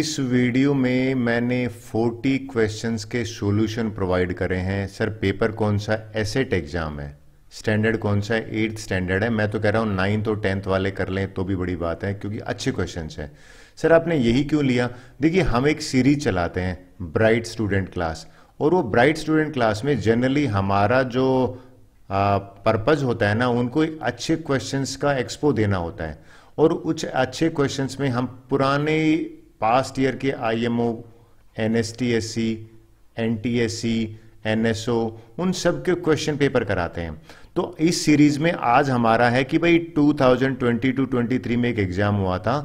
इस वीडियो में मैंने 40 क्वेश्चंस के सॉल्यूशन प्रोवाइड करे हैं सर पेपर कौन सा एसेट एग्जाम है स्टैंडर्ड कौन सा है एट्थ स्टैंडर्ड है मैं तो कह रहा हूँ नाइन्थ और टेंथ वाले कर लें तो भी बड़ी बात है क्योंकि अच्छे क्वेश्चन हैं सर आपने यही क्यों लिया देखिए हम एक सीरीज चलाते हैं ब्राइट स्टूडेंट क्लास और वो ब्राइट स्टूडेंट क्लास में जनरली हमारा जो पर्पज़ होता है ना उनको अच्छे क्वेश्चंस का एक्सपो देना होता है और कुछ अच्छे क्वेश्चंस में हम पुराने पास्ट ईयर के आईएमओ एनएसटीएससी एनटीएससी एनएसओ उन सब के क्वेश्चन पेपर कराते हैं तो इस सीरीज में आज हमारा है कि भाई 2022 23 में एक एग्जाम हुआ था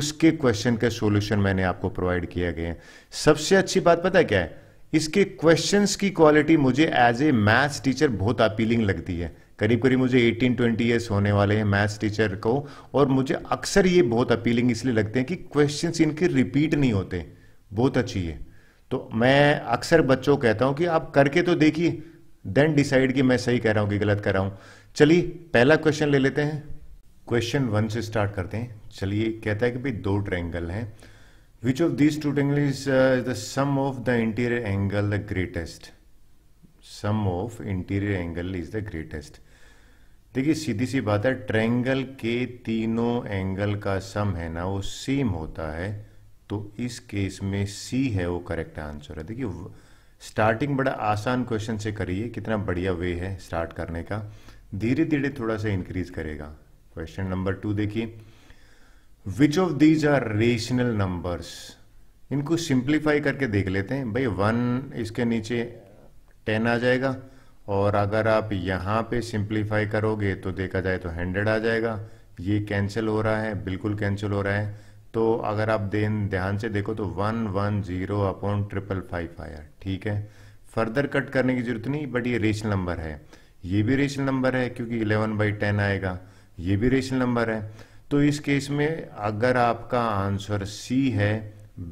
उसके क्वेश्चन के सॉल्यूशन मैंने आपको प्रोवाइड किया गया है सबसे अच्छी बात पता है क्या है इसके क्वेश्चंस की क्वालिटी मुझे एज ए मैथ्स टीचर बहुत अपीलिंग लगती है करीब करीब मुझे 18 20 ईयर्स होने वाले हैं मैथ्स टीचर को और मुझे अक्सर ये बहुत अपीलिंग इसलिए लगते हैं कि क्वेश्चन इनके रिपीट नहीं होते बहुत अच्छी है तो मैं अक्सर बच्चों कहता हूँ कि आप करके तो देखिए देन डिसाइड कि मैं सही कह रहा हूं कि गलत कह रहा हूँ चलिए पहला क्वेश्चन ले लेते हैं क्वेश्चन वन से स्टार्ट करते हैं चलिए कहता है कि भाई दो ट्रैंगल हैं which of these two triangle is the sum of the interior angle the greatest sum of interior angle is the greatest देखिए सीधी सी बात है ट्रेंगल के तीनों एंगल का सम है ना वो सेम होता है तो इस केस में सी है वो करेक्ट आंसर है देखिए स्टार्टिंग बड़ा आसान क्वेश्चन से करिए कितना बढ़िया वे है स्टार्ट करने का धीरे धीरे थोड़ा सा इंक्रीज करेगा क्वेश्चन नंबर टू देखिए which of these are rational numbers इनको सिंप्लीफाई करके देख लेते हैं भाई वन इसके नीचे टेन आ जाएगा और अगर आप यहाँ पे सिंप्लीफाई करोगे तो देखा जाए तो हंड्रेड आ जाएगा ये कैंसिल हो रहा है बिल्कुल कैंसिल हो रहा है तो अगर आप देन ध्यान से देखो तो one one zero upon triple five आया ठीक है फर्दर कट करने की जरूरत नहीं बट ये रेशनल नंबर है ये भी रेशनल नंबर है क्योंकि इलेवन बाई टेन आएगा ये भी रेशनल नंबर है तो इस केस में अगर आपका आंसर सी है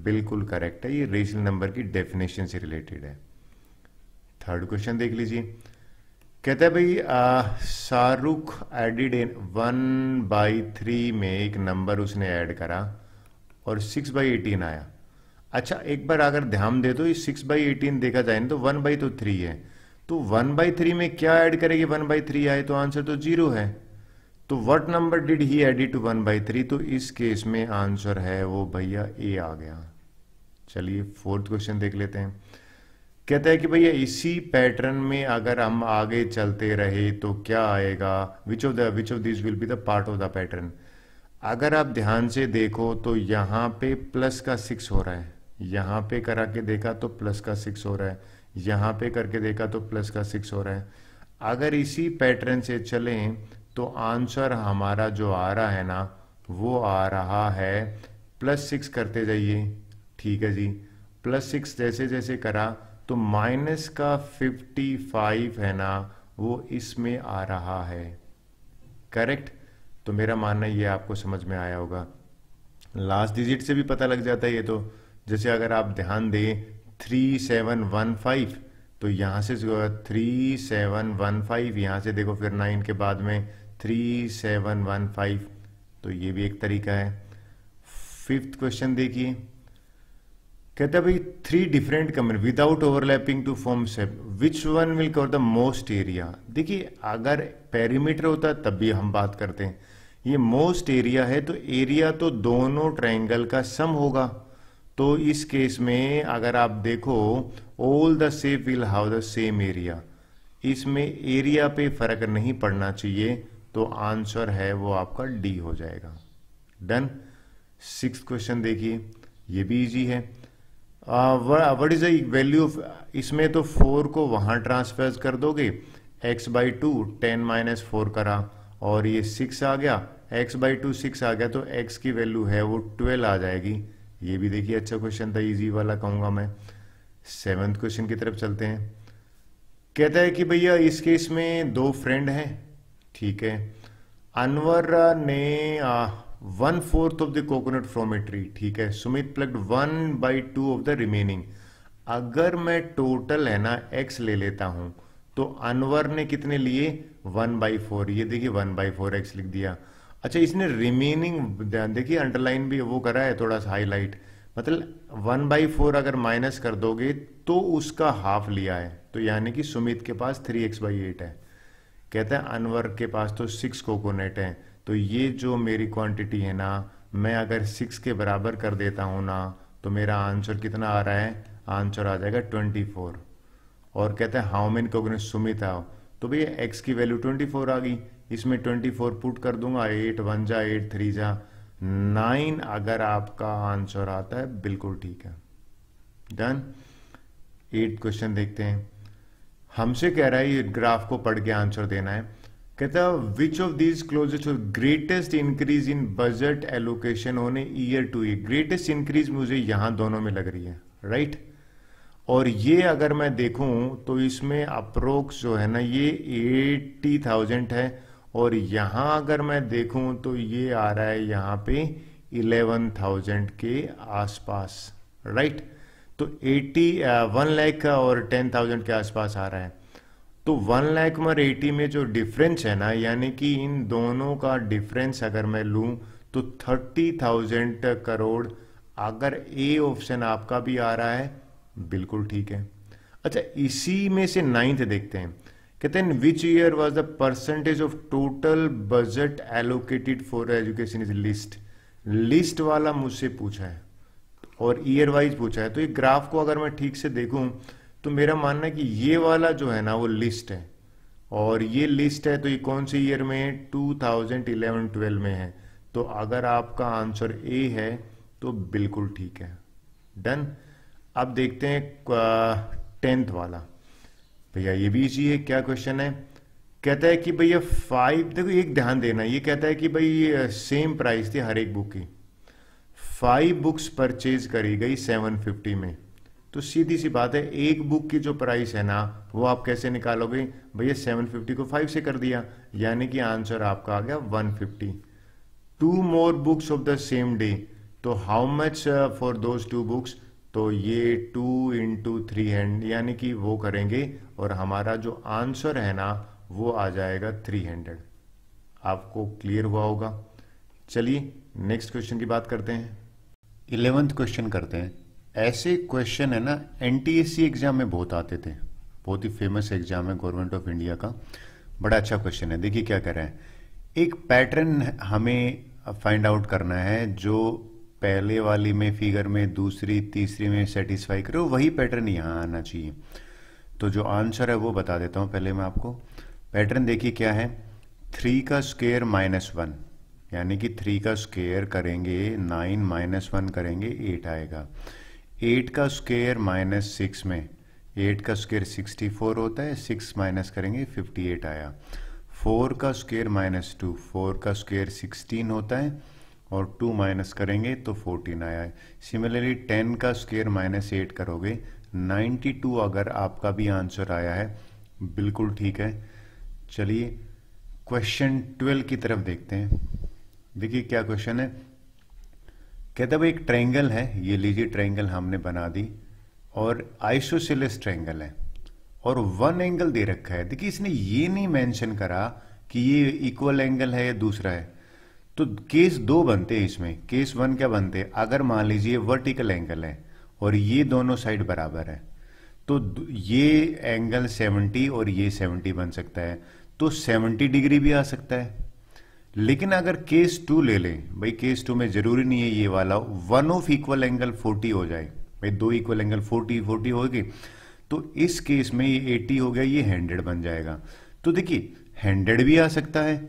बिल्कुल करेक्ट है ये रेशनल नंबर की डेफिनेशन से रिलेटेड है थर्ड क्वेश्चन देख लीजिए कहता है भाई Shahrukh added in one by three में एक नंबर उसने ऐड करा और सिक्स बाई एटीन आया अच्छा एक बार अगर ध्यान दे तो ये सिक्स बाई एटीन देखा जाए तो वन बाई तो थ्री है तो वन बाई थ्री में क्या ऐड करेगी वन बाई थ्री आए तो आंसर तो जीरो है तो what number did he added to one by three तो इस केस में आंसर है वो भैया ए आ गया चलिए फोर्थ क्वेश्चन देख लेते हैं कहते हैं कि भैया इसी पैटर्न में अगर हम आगे चलते रहे तो क्या आएगा which of the which of this will be the part of the pattern अगर आप ध्यान से देखो तो यहाँ पे प्लस का सिक्स हो रहा है यहां पे करा के देखा तो प्लस का सिक्स हो रहा है यहां पे करके देखा तो प्लस का सिक्स हो रहा है अगर इसी पैटर्न से चलें तो आंसर हमारा जो आ रहा है ना वो आ रहा है प्लस सिक्स करते जाइए ठीक है जी प्लस सिक्स जैसे जैसे करा तो माइनस का 55 है ना वो इसमें आ रहा है करेक्ट तो मेरा मानना ये आपको समझ में आया होगा लास्ट डिजिट से भी पता लग जाता है ये तो जैसे अगर आप ध्यान दें थ्री सेवन वन फाइव तो यहां से जो थ्री सेवन वन फाइव यहां से देखो फिर नाइन के बाद में थ्री सेवन वन फाइव तो ये भी एक तरीका है फिफ्थ क्वेश्चन देखिए कहते हैं भाई थ्री डिफरेंट कमरे without overlapping to form shape which one will cover the most area देखिए अगर पेरीमीटर होता तब भी हम बात करते हैं ये मोस्ट एरिया है तो एरिया तो दोनों ट्रायंगल का सम होगा तो इस केस में अगर आप देखो all the shape will have the same area इसमें एरिया पे फर्क नहीं पड़ना चाहिए तो आंसर है वो आपका डी हो जाएगा डन सिक्स क्वेश्चन देखिए ये भी इजी है वट इज़ वैल्यू वैल्यू इसमें तो फोर को वहां ट्रांसफर कर दोगे x by two ten minus four करा और ये सिक्स आ गया एक्स बाई टू सिक्स आ गया तो एक्स की वैल्यू है वो ट्वेल्व आ जाएगी ये भी देखिए अच्छा क्वेश्चन था इजी वाला कहूंगा मैं सेवेंथ क्वेश्चन की तरफ चलते हैं कहता है कि भैया इस केस में दो फ्रेंड हैं ठीक है अनवर ने one fourth of the coconut from a tree ठीक है Sumit plugged one by two of the remaining अगर मैं टोटल है ना एक्स ले लेता हूं तो अनवर ने कितने लिए वन बाई फोर ये देखिए वन बाई फोर एक्स लिख दिया अच्छा इसने रिमेनिंग देखिए अंडरलाइन भी वो करा है थोड़ा सा हाईलाइट मतलब वन बाई फोर अगर माइनस कर दोगे तो उसका हाफ लिया है तो यानी कि सुमित के पास थ्री एक्स बाई एट है कहते हैं अनवर के पास तो सिक्स कोकोनेट है तो ये जो मेरी क्वांटिटी है ना मैं अगर सिक्स के बराबर कर देता हूँ ना तो मेरा आंसर कितना आ रहा है आंसर आ जाएगा ट्वेंटी फोर और कहते हैं हाउ मेन कोग सुमित आओ तो भैया एक्स की वैल्यू ट्वेंटी फोर आ गई इसमें ट्वेंटी फोर पुट कर दूंगा एट वन जा एट थ्री जा नाइन अगर आपका आंसर आता है बिल्कुल ठीक है डन एट क्वेश्चन देखते हैं हमसे कह रहा है ये ग्राफ को पढ़ के आंसर देना है कहता विच ऑफ दीज क्लोजेस्ट और greatest increase in budget allocation होने year to year greatest increase मुझे यहां दोनों में लग रही है राइट right? और ये अगर मैं देखूं तो इसमें अप्रोक्स जो है ना ये एट्टी थाउजेंड है और यहां अगर मैं देखूं तो ये आ रहा है यहां पे इलेवन थाउजेंड के आसपास राइट तो एट्टी वन लैख और टेन थाउजेंड के आसपास आ रहा है तो वन लाख मर एटी में जो डिफरेंस है ना यानी कि इन दोनों का डिफरेंस अगर मैं लू तो थर्टी थाउजेंड करोड़ अगर ए ऑप्शन आपका भी आ रहा है बिल्कुल ठीक है अच्छा इसी में से नाइन्थ देखते हैं कहते हैं which year was the percentage of total budget allocated for education is least least वाला मुझसे पूछा है और ईयर वाइज पूछा है तो ये ग्राफ को अगर मैं ठीक से देखूं तो मेरा मानना है कि ये वाला जो है ना वो लिस्ट है और ये लिस्ट है तो ये कौन से ईयर में है इलेवन ट्वेल्व में है तो अगर आपका आंसर ए है तो बिल्कुल ठीक है डन अब देखते हैं टेंथ वाला भैया ये भी इजी है क्या क्वेश्चन है कहता है कि भैया फाइव देखो एक ध्यान देना ये कहता है कि भाई सेम प्राइस थी हर एक बुक की फाइव बुक्स परचेज करी गई सेवन फिफ्टी में तो सीधी सी बात है एक बुक की जो प्राइस है ना वो आप कैसे निकालोगे भैया सेवन फिफ्टी को फाइव से कर दिया यानी कि आंसर आपका आ गया one fifty two more books of the same day तो how much for those two books तो ये टू इंटू थ्री हंड्रेड यानी कि वो करेंगे और हमारा जो आंसर है ना वो आ जाएगा थ्री हंड्रेड आपको क्लियर हुआ होगा चलिए नेक्स्ट क्वेश्चन की बात करते हैं इलेवेंथ क्वेश्चन करते हैं ऐसे क्वेश्चन है ना एन एग्ज़ाम में बहुत आते थे बहुत ही फेमस एग्ज़ाम है गवर्नमेंट ऑफ इंडिया का बड़ा अच्छा क्वेश्चन है देखिए क्या कह रहे हैं एक पैटर्न हमें फाइंड आउट करना है जो पहले वाली में फिगर में दूसरी तीसरी में सेटिस्फाई करो वही पैटर्न यहाँ आना चाहिए तो जो आंसर है वो बता देता हूँ पहले मैं आपको पैटर्न देखिए क्या है थ्री का स्केयर माइनस वन यानी कि थ्री का स्केयर करेंगे नाइन माइनस वन करेंगे एट आएगा एट का स्क्वेयर माइनस सिक्स में एट का स्क्वेयर सिक्सटी फोर होता है सिक्स माइनस करेंगे फिफ्टी एट आया फोर का स्क्वेयर माइनस टू फोर का स्क्वेयर सिक्सटीन होता है और टू माइनस करेंगे तो फोर्टीन आया है सिमिलरली टेन का स्क्वेयर माइनस एट करोगे नाइन्टी टू अगर आपका भी आंसर आया है बिल्कुल ठीक है चलिए क्वेश्चन ट्वेल्व की तरफ देखते हैं देखिए क्या क्वेश्चन है कहते भाई एक ट्रायंगल है ये लीजिए ट्रायंगल हमने बना दी और आइसोसेलेस ट्रायंगल है और वन एंगल दे रखा है देखिए इसने ये नहीं मेंशन करा कि ये इक्वल एंगल है या दूसरा है तो केस दो बनते हैं इसमें केस वन क्या बनते हैं अगर मान लीजिए वर्टिकल एंगल है और ये दोनों साइड बराबर है तो ये एंगल 70 और ये 70 बन सकता है तो 70 डिग्री भी आ सकता है लेकिन अगर केस टू ले लें भाई केस टू में जरूरी नहीं है ये वाला वन ऑफ इक्वल एंगल 40 हो जाए भाई दो इक्वल एंगल 40 40 होगी तो इस केस में ये 80 हो गया ये हंड्रेड बन जाएगा तो देखिए हंड्रेड भी आ सकता है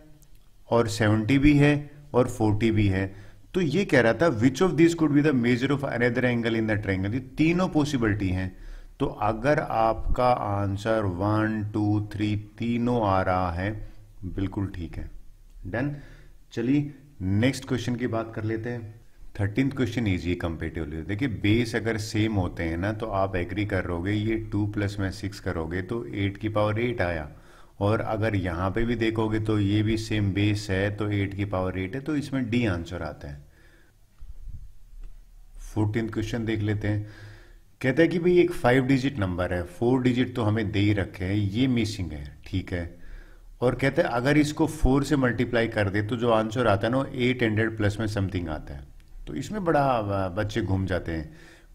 और 70 भी है और 40 भी है तो ये कह रहा था which of this could be the major of another angle in the triangle ये तीनों पॉसिबिलिटी हैं तो अगर आपका आंसर वन टू थ्री तीनों आ रहा है बिल्कुल ठीक है डन चलिए नेक्स्ट क्वेश्चन की बात कर लेते हैं थर्टीन क्वेश्चन इजी कंपेटिवली देखिए बेस अगर सेम होते हैं ना तो आप एग्री करोगे ये टू प्लस में सिक्स करोगे तो एट की पावर एट आया और अगर यहाँ पे भी देखोगे तो ये भी सेम बेस है तो एट की पावर एट है तो इसमें डी आंसर आता है फोर्टीन क्वेश्चन देख लेते हैं कहता है कि भाई एक फाइव डिजिट नंबर है फोर डिजिट तो हमें दे ही रखे हैं ये मिसिंग है ठीक है और कहते हैं अगर इसको फोर से मल्टीप्लाई कर दे तो जो आंसर आता है ना एट हंड्रेड प्लस में समथिंग आता है तो इसमें बड़ा बच्चे घूम जाते हैं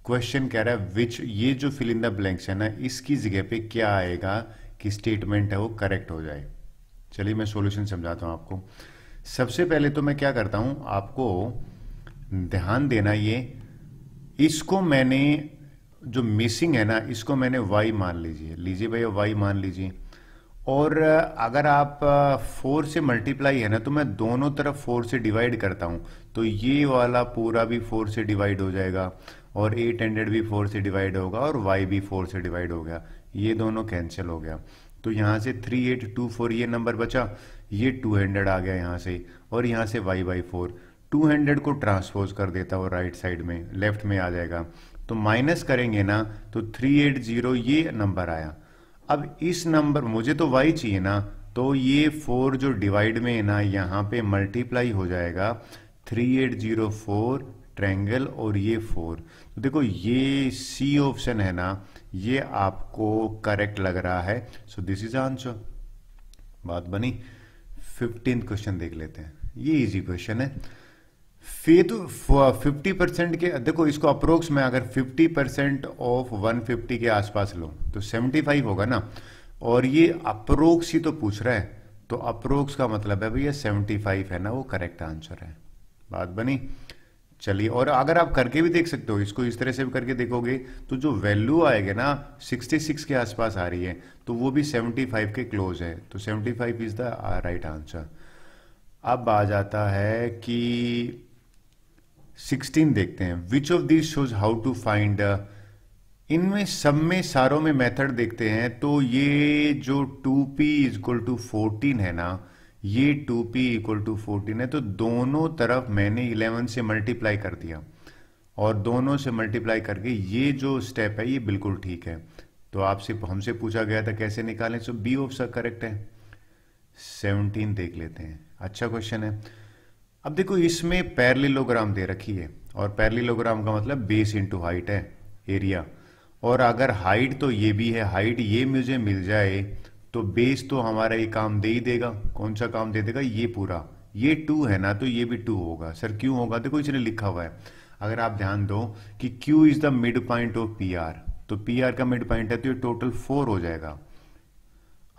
क्वेश्चन कह रहा है विच ये जो फिल इन द ब्लैंक्स है ना इसकी जगह पे क्या आएगा कि स्टेटमेंट है वो करेक्ट हो जाए चलिए मैं सॉल्यूशन समझाता हूँ आपको सबसे पहले तो मैं क्या करता हूँ आपको ध्यान देना ये इसको मैंने जो मिसिंग है ना इसको मैंने वाई मान लीजिए लीजिए भैया वाई मान लीजिए और अगर आप फोर से मल्टीप्लाई है ना तो मैं दोनों तरफ फोर से डिवाइड करता हूँ तो ये वाला पूरा भी फोर से डिवाइड हो जाएगा और एट हंड्रेड भी फोर से डिवाइड होगा और वाई भी फोर से डिवाइड हो गया ये दोनों कैंसिल हो गया तो यहाँ से थ्री एट टू फोर ये नंबर बचा ये टू हंड्रेड आ गया यहाँ से और यहाँ से y by four two hundred को ट्रांसपोज कर देता हूँ राइट साइड में लेफ्ट में आ जाएगा तो माइनस करेंगे ना तो थ्री एट जीरो ये नंबर आया अब इस नंबर मुझे तो वाई चाहिए ना तो ये फोर जो डिवाइड में है ना यहाँ पे मल्टीप्लाई हो जाएगा three eight zero four triangle और ये फोर तो देखो ये सी ऑप्शन है ना ये आपको करेक्ट लग रहा है सो दिस इज आंसर बात बनी फिफ्टींथ क्वेश्चन देख लेते हैं ये इजी क्वेश्चन है फेथ फिफ्टी परसेंट के देखो इसको अप्रोक्स में अगर fifty percent of one fifty के आसपास लो तो सेवेंटी फाइव होगा ना और ये अप्रोक्स ही तो पूछ रहा है तो अप्रोक्स का मतलब है भैया सेवेंटी फाइव है ना वो करेक्ट आंसर है बात बनी चलिए और अगर आप करके भी देख सकते हो इसको इस तरह से भी करके देखोगे तो जो वैल्यू आएगा ना 66 के आसपास आ रही है तो वो भी 75 के क्लोज है तो 75 इज द राइट आंसर अब आ जाता है कि सिक्सटीन देखते हैं which of this shows how to find इनमें सब में सारों में मेथड देखते हैं तो ये जो two P equal to fourteen है ना ये two P equal to fourteen है तो दोनों तरफ मैंने इलेवन से मल्टीप्लाई कर दिया और दोनों से मल्टीप्लाई करके ये जो स्टेप है ये बिल्कुल ठीक है तो आपसे हमसे पूछा गया था कैसे निकालें so B of sir correct है सेवनटीन देख लेते हैं अच्छा क्वेश्चन है अब देखो इसमें पैरलीलोग्राम दे रखी है और पैरलिलोग्राम का मतलब बेस इंटू हाइट है एरिया और अगर हाइट तो ये भी है हाइट ये मुझे मिल जाए तो बेस तो हमारा ये काम दे ही देगा कौन सा काम दे देगा ये पूरा ये टू है ना तो ये भी टू होगा सर क्यों होगा देखो इसने लिखा हुआ है अगर आप ध्यान दो कि Q is the mid point of P R तो पी आर का मिड पॉइंट है तो ये टोटल फोर हो जाएगा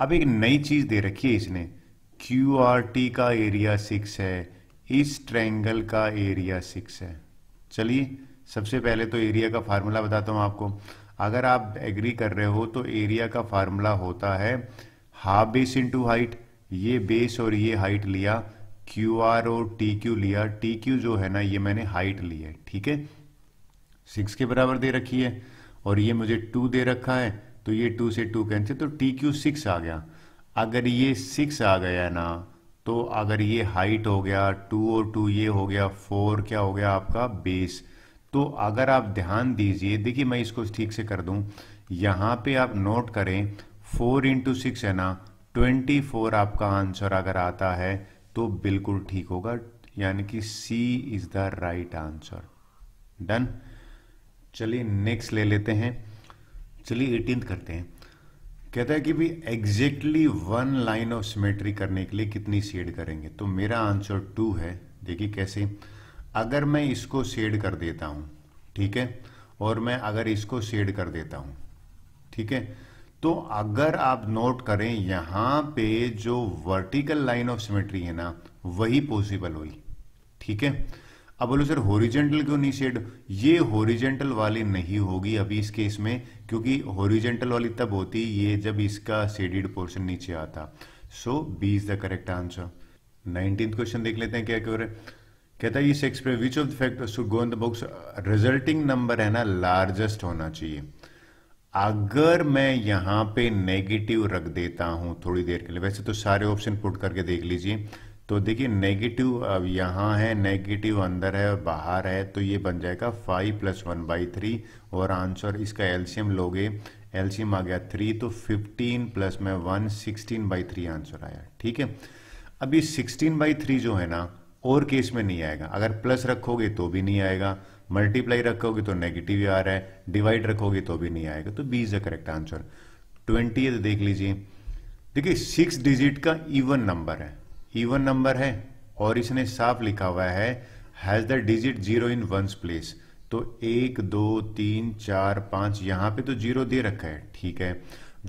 अब एक नई चीज दे रखी है इसने क्यू आर टी का एरिया सिक्स है इस ट्रैंगल का एरिया सिक्स है चलिए सबसे पहले तो एरिया का फार्मूला बताता हूँ आपको अगर आप एग्री कर रहे हो तो एरिया का फार्मूला होता है हाफ बेस इंटू हाइट ये बेस और ये हाइट लिया क्यू आर और टी क्यू लिया टी क्यू जो है ना ये मैंने हाइट ली है ठीक है सिक्स के बराबर दे रखी है और ये मुझे टू दे रखा है तो ये टू से टू कैंसिल तो टी क्यू सिक्स आ गया अगर ये सिक्स आ गया ना तो अगर ये हाइट हो गया टू और टू ये हो गया फोर क्या हो गया आपका बेस तो अगर आप ध्यान दीजिए देखिए मैं इसको ठीक से कर दूं यहां पे आप नोट करें फोर इंटू सिक्स है ना ट्वेंटी फोर आपका आंसर अगर आता है तो बिल्कुल ठीक होगा यानी कि C is the right answer done चलिए नेक्स्ट ले लेते हैं चलिए एटीन करते हैं कहता है कि भी exactly one line of symmetry करने के लिए कितनी शेड करेंगे तो मेरा आंसर टू है देखिए कैसे अगर मैं इसको शेड कर देता हूं ठीक है और मैं अगर इसको शेड कर देता हूं ठीक है तो अगर आप नोट करें यहां पे जो वर्टिकल लाइन ऑफ सिमेट्री है ना वही पॉसिबल हुई ठीक है अब बोलो सर होरिजेंटल क्यों नहीं शेड ये होरिजेंटल वाली नहीं होगी अभी इस केस में क्योंकि होरिजेंटल वाली तब होती ये जब इसका शेडिड पोर्शन नीचे आता so B is the correct answer nineteen question देख लेते हैं क्या क्यों कहता है इस express which of the fact should go in the books resulting number है ना लार्जेस्ट होना चाहिए अगर मैं यहां पे नेगेटिव रख देता हूं थोड़ी देर के लिए वैसे तो सारे ऑप्शन पुट करके देख लीजिए तो देखिए नेगेटिव अब यहाँ है नेगेटिव अंदर है और बाहर है तो ये बन जाएगा five plus one by three और आंसर इसका एल्शियम लोगे एल्शियम आ गया थ्री तो फिफ्टीन प्लस में one sixteen by three answer आया ठीक है अब ये सिक्सटीन बाई थ्री जो है ना और केस में नहीं आएगा अगर प्लस रखोगे तो भी नहीं आएगा मल्टीप्लाई रखोगे तो नेगेटिव ही आ रहा है डिवाइड रखोगे तो भी नहीं आएगा तो B is the correct answer twenty देख लीजिए देखिए सिक्स डिजिट का इवन नंबर है इवन नंबर है और इसने साफ लिखा हुआ है has the digit zero in ones place तो एक दो तीन चार पांच यहां पे तो जीरो दे रखा है ठीक है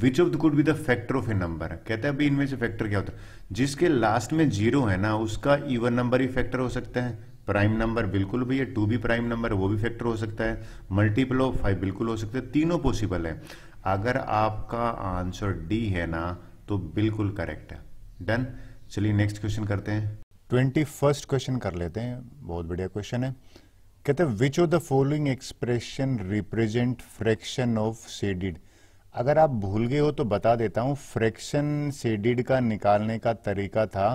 which of the could be the factor of a number कहते हैं अभी इनमें से फैक्टर क्या होता है जिसके लास्ट में जीरो है ना उसका इवन नंबर ही फैक्टर हो सकता है प्राइम नंबर बिल्कुल भैया टू भी प्राइम नंबर वो भी फैक्टर हो सकता है मल्टीपल ऑफ फाइव बिल्कुल हो सकता है तीनों पॉसिबल है अगर आपका आंसर डी है ना तो बिल्कुल करेक्ट है डन चलिए नेक्स्ट क्वेश्चन करते हैं ट्वेंटी फर्स्ट क्वेश्चन कर लेते हैं बहुत बढ़िया क्वेश्चन है कहते हैं which of the following expression represent fraction of shaded अगर आप भूल गए हो तो बता देता हूँ फ्रैक्शन सेडिड का निकालने का तरीका था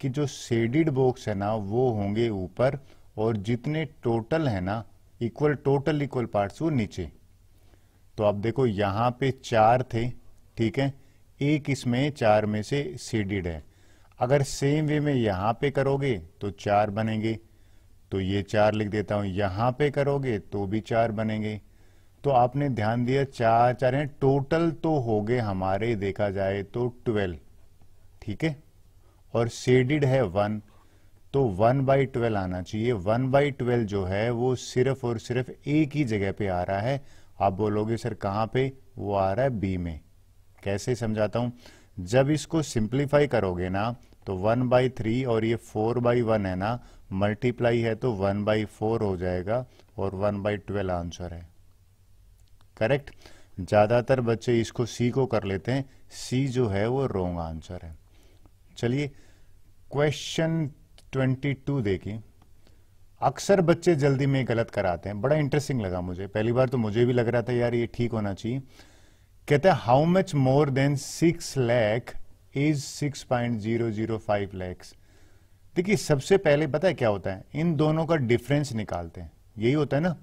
कि जो सेडिड बॉक्स है ना वो होंगे ऊपर और जितने टोटल है ना इक्वल टोटल इक्वल पार्ट्स वो नीचे तो आप देखो यहाँ पे चार थे ठीक है एक इसमें चार में से शेडिड है अगर सेम वे में यहां पे करोगे तो चार बनेंगे तो ये चार लिख देता हूं यहां पे करोगे तो भी चार बनेंगे तो आपने ध्यान दिया चार चार हैं टोटल तो हो गए हमारे देखा जाए तो ट्वेल्व ठीक है और सेडिड है वन तो वन बाई ट्वेल्व आना चाहिए वन बाई ट्वेल्व जो है वो सिर्फ और सिर्फ एक ही जगह पे आ रहा है आप बोलोगे सर कहां पे वो आ रहा है बी में कैसे समझाता हूं जब इसको सिंप्लीफाई करोगे ना तो वन बाई थ्री और ये फोर बाई वन है ना मल्टीप्लाई है तो वन बाई फोर हो जाएगा और वन बाई ट्वेल्व आंसर है करेक्ट ज़्यादातर बच्चे इसको सी को कर लेते हैं सी जो है वो रोंग आंसर है चलिए क्वेश्चन ट्वेंटी टू देखिए अक्सर बच्चे जल्दी में गलत कराते हैं बड़ा इंटरेस्टिंग लगा मुझे पहली बार तो मुझे भी लग रहा था यार ये ठीक होना चाहिए कहते हैं how much more than six lakh is 6.005 lakhs देखिए सबसे पहले पता है क्या होता है इन दोनों का डिफरेंस निकालते हैं यही होता है ना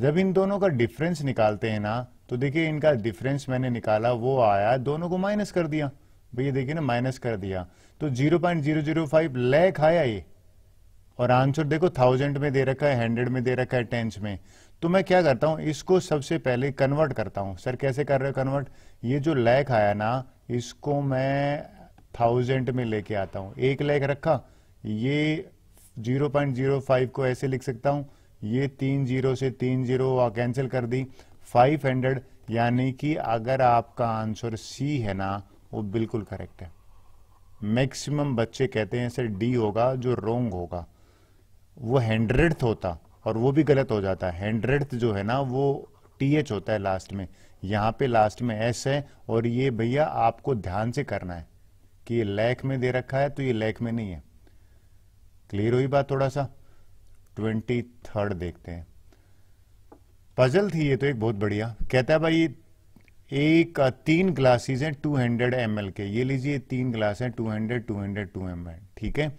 जब इन दोनों का डिफरेंस निकालते हैं ना तो देखिए इनका डिफरेंस मैंने निकाला वो आया दोनों को माइनस कर दिया भैया देखिए ना माइनस कर दिया तो 0.005 लैख आया ये और आंसर देखो थाउजेंड में दे रखा है हंड्रेड में दे रखा है टेंथ में तो मैं क्या करता हूं इसको सबसे पहले कन्वर्ट करता हूं सर कैसे कर रहे हो कन्वर्ट ये जो लैख आया ना इसको मैं थाउजेंड में लेके आता हूँ एक लैख रखा ये जीरो पॉइंट जीरो फाइव को ऐसे लिख सकता हूं ये तीन जीरो से तीन जीरो कैंसिल कर दी फाइव हंड्रेड यानी कि अगर आपका आंसर सी है ना वो बिल्कुल करेक्ट है मैक्सिमम बच्चे कहते हैं सर डी होगा जो रोंग होगा वो हंड्रेड होता और वो भी गलत हो जाता है हंड्रेड जो है ना वो टी एच होता है लास्ट में यहाँ पे लास्ट में एस है और ये भैया आपको ध्यान से करना है कि ये लैक में दे रखा है तो ये लैक में नहीं है क्लियर हुई बात थोड़ा सा ट्वेंटी थर्ड देखते हैं पजल थी ये तो एक बहुत बढ़िया कहता है भाई एक तीन ग्लासेस हैं 200 हंड्रेड के ये लीजिए तीन ग्लास हैं 200 एम एल ठीक है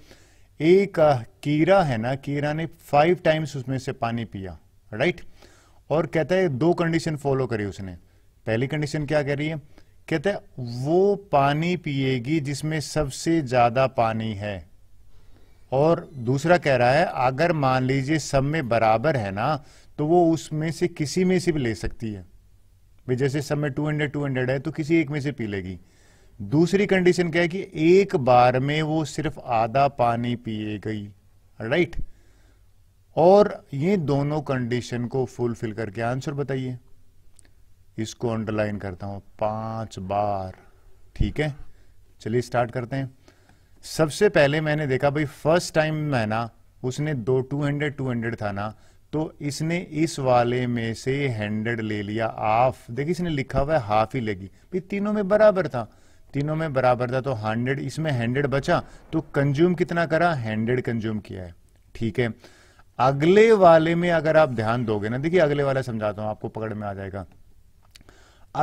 एक कीरा है ना कीरा ने फाइव टाइम्स उसमें से पानी पिया राइट और कहता है दो कंडीशन फॉलो करी उसने पहली कंडीशन क्या कह रही है कहते हैं वो पानी पिएगी जिसमें सबसे ज्यादा पानी है और दूसरा कह रहा है अगर मान लीजिए सब में बराबर है ना तो वो उसमें से किसी में से भी ले सकती है भाई जैसे सब में टू हंड्रेड टू हंड्रेड है तो किसी एक में से पी लेगी दूसरी कंडीशन क्या है कि एक बार में वो सिर्फ आधा पानी पिए गई राइट और ये दोनों कंडीशन को फुलफिल करके आंसर बताइए इसको अंडरलाइन करता हूं पांच बार ठीक है चलिए स्टार्ट करते हैं सबसे पहले मैंने देखा भाई फर्स्ट टाइम में ना उसने दो टू हंड्रेड टू हंड्रेड था ना तो इसने इस वाले में से हंड्रेड ले लिया हाफ देखिए इसने लिखा हुआ है हाफ ही लेगी भाई तीनों में बराबर था तीनों में बराबर था तो हंड्रेड इसमें हंड्रेड बचा तो कंज्यूम कितना करा हंड्रेड कंज्यूम किया है ठीक है अगले वाले में अगर आप ध्यान दोगे ना देखिए अगले वाला समझाता हूं आपको पकड़ में आ जाएगा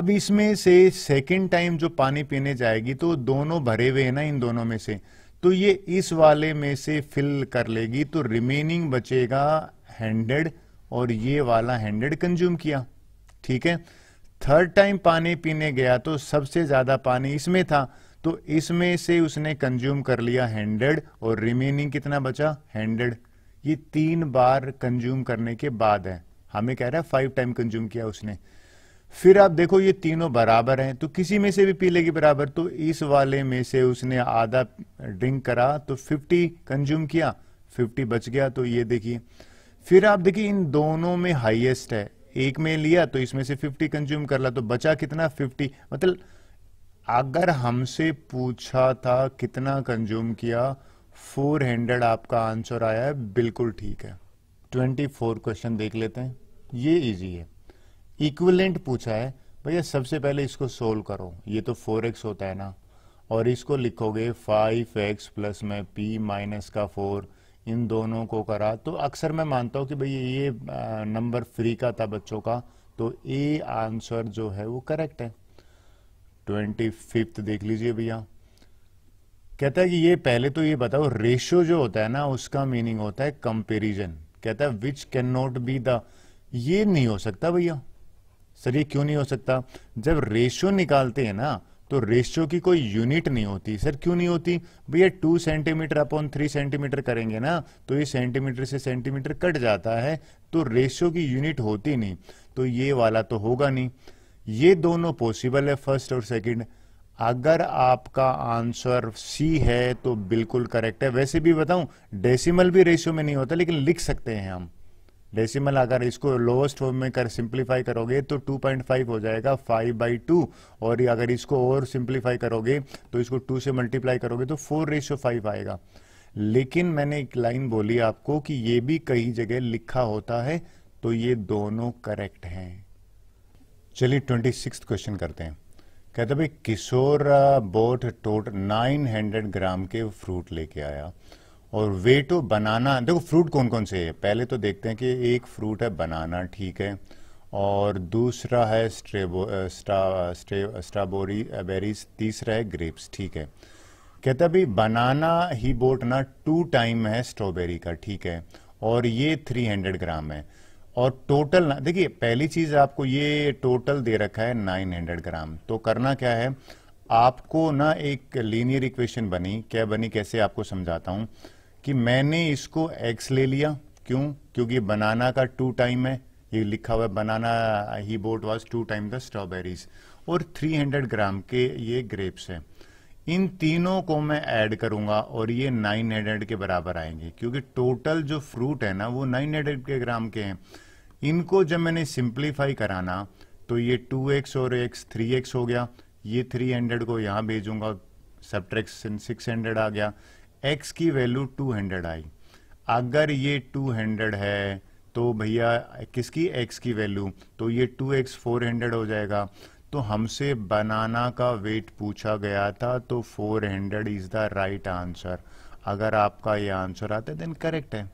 अब इसमें से सेकेंड टाइम जो पानी पीने जाएगी तो दोनों भरे हुए हैं ना इन दोनों में से तो ये इस वाले में से फिल कर लेगी तो रिमेनिंग बचेगा हैंडेड और ये वाला हैंडेड कंज्यूम किया ठीक है थर्ड टाइम पानी पीने गया तो सबसे ज्यादा पानी इसमें था तो इसमें से उसने कंज्यूम कर लिया हैंडेड और रिमेनिंग कितना बचा हैंडेड ये तीन बार कंज्यूम करने के बाद है हमें कह रहा है फाइव टाइम कंज्यूम किया उसने फिर आप देखो ये तीनों बराबर हैं तो किसी में से भी पी लेगी बराबर तो इस वाले में से उसने आधा ड्रिंक करा तो 50 कंज्यूम किया 50 बच गया तो ये देखिए फिर आप देखिए इन दोनों में हाईएस्ट है एक में लिया तो इसमें से 50 कंज्यूम कर ला तो बचा कितना 50 मतलब अगर हमसे पूछा था कितना कंज्यूम किया 400 आपका आंसर आया है बिल्कुल ठीक है ट्वेंटी क्वेश्चन देख लेते हैं ये इजी है इक्विलेंट पूछा है भैया सबसे पहले इसको सोल्व करो ये तो फोर एक्स होता है ना और इसको लिखोगे फाइव एक्स प्लस में पी माइनस का फोर इन दोनों को करा तो अक्सर मैं मानता हूँ कि भैया ये नंबर फ्री का था बच्चों का तो ए आंसर जो है वो करेक्ट है ट्वेंटी फिफ्थ देख लीजिए भैया कहता है कि ये पहले तो ये बताओ रेशियो जो होता है ना उसका मीनिंग होता है कंपेरिजन कहता है which can not be the ये नहीं हो सकता भैया सर ये क्यों नहीं हो सकता जब रेशियो निकालते हैं ना तो रेशियो की कोई यूनिट नहीं होती सर क्यों नहीं होती भैया two centimetre upon three centimetre करेंगे ना तो ये सेंटीमीटर से सेंटीमीटर कट जाता है तो रेशियो की यूनिट होती नहीं तो ये वाला तो होगा नहीं ये दोनों पॉसिबल है फर्स्ट और सेकंड अगर आपका आंसर सी है तो बिल्कुल करेक्ट है वैसे भी बताऊं डेसिमल भी रेशियो में नहीं होता लेकिन लिख सकते हैं हम डेसिमल अगर इसको लोवेस्ट फॉर्म में कर सिंप्लीफाई करोगे तो 2.5 हो जाएगा 5 बाई टू और अगर इसको और सिंप्लीफाई करोगे तो इसको 2 से मल्टीप्लाई करोगे तो 4 रेशो फाइव आएगा लेकिन मैंने एक लाइन बोली आपको कि ये भी कई जगह लिखा होता है तो ये दोनों करेक्ट हैं चलिए ट्वेंटी क्वेश्चन करते हैं कहते भाई किशोर बोट टोट 900 ग्राम के फ्रूट लेके आया और वे टू तो बनाना देखो फ्रूट कौन कौन से है पहले तो देखते हैं कि एक फ्रूट है बनाना ठीक है और दूसरा है स्ट्रॉबेरी स्ट्रा बेरीज तीसरा है ग्रेप्स ठीक है कहता भी बनाना ही बोट ना टू टाइम है स्ट्रॉबेरी का ठीक है और ये 300 ग्राम है और टोटल ना देखिए पहली चीज आपको ये टोटल दे रखा है 900 ग्राम तो करना क्या है आपको ना एक लीनियर इक्वेशन बनी क्या बनी कैसे आपको समझाता हूँ कि मैंने इसको एक्स ले लिया क्यों क्योंकि बनाना का टू टाइम है ये लिखा हुआ banana he bought was two time the strawberries और 300 ग्राम के ये ग्रेप्स हैं इन तीनों को मैं ऐड करूंगा और ये 900 के बराबर आएंगे क्योंकि टोटल जो फ्रूट है ना वो 900 के ग्राम के हैं इनको जब मैंने सिंप्लीफाई कराना तो ये 2x और x 3x हो गया ये 300 को यहाँ भेजूंगा सब्ट्रैक्शन 600 आ गया एक्स की वैल्यू टू हंड्रेड आई अगर ये टू हंड्रेड है तो भैया किसकी एक्स की वैल्यू तो ये टू एक्स फोर हंड्रेड हो जाएगा तो हमसे बनाना का वेट पूछा गया था तो four hundred is the right answer अगर आपका ये आंसर आता है देन करेक्ट है